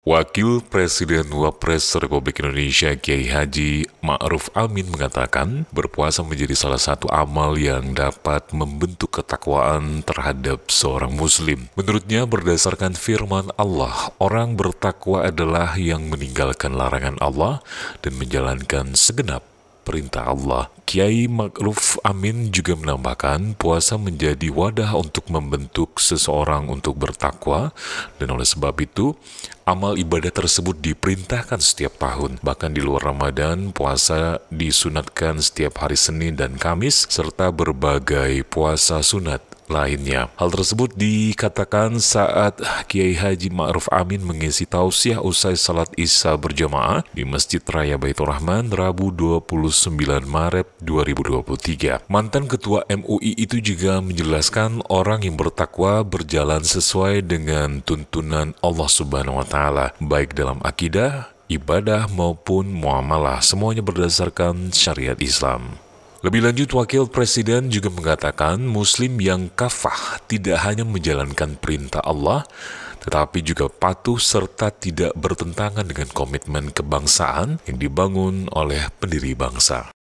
Wakil Presiden Wapres Republik Indonesia Kiai Haji Ma'ruf Amin mengatakan, berpuasa menjadi salah satu amal yang dapat membentuk ketakwaan terhadap seorang muslim. Menurutnya berdasarkan firman Allah, orang bertakwa adalah yang meninggalkan larangan Allah dan menjalankan segenap perintah Allah. Kiai Makruf Amin juga menambahkan puasa menjadi wadah untuk membentuk seseorang untuk bertakwa dan oleh sebab itu amal ibadah tersebut diperintahkan setiap tahun. Bahkan di luar Ramadan, puasa disunatkan setiap hari Senin dan Kamis serta berbagai puasa sunat lainnya. Hal tersebut dikatakan saat Kiai Haji Ma'ruf Amin mengisi tausiah usai salat Isya berjamaah di Masjid Raya Baitur Rahman Rabu 29 Maret 2023. Mantan Ketua MUI itu juga menjelaskan orang yang bertakwa berjalan sesuai dengan tuntunan Allah Subhanahu wa taala, baik dalam akidah, ibadah maupun muamalah, semuanya berdasarkan syariat Islam. Lebih lanjut, Wakil Presiden juga mengatakan Muslim yang kafah tidak hanya menjalankan perintah Allah, tetapi juga patuh serta tidak bertentangan dengan komitmen kebangsaan yang dibangun oleh pendiri bangsa.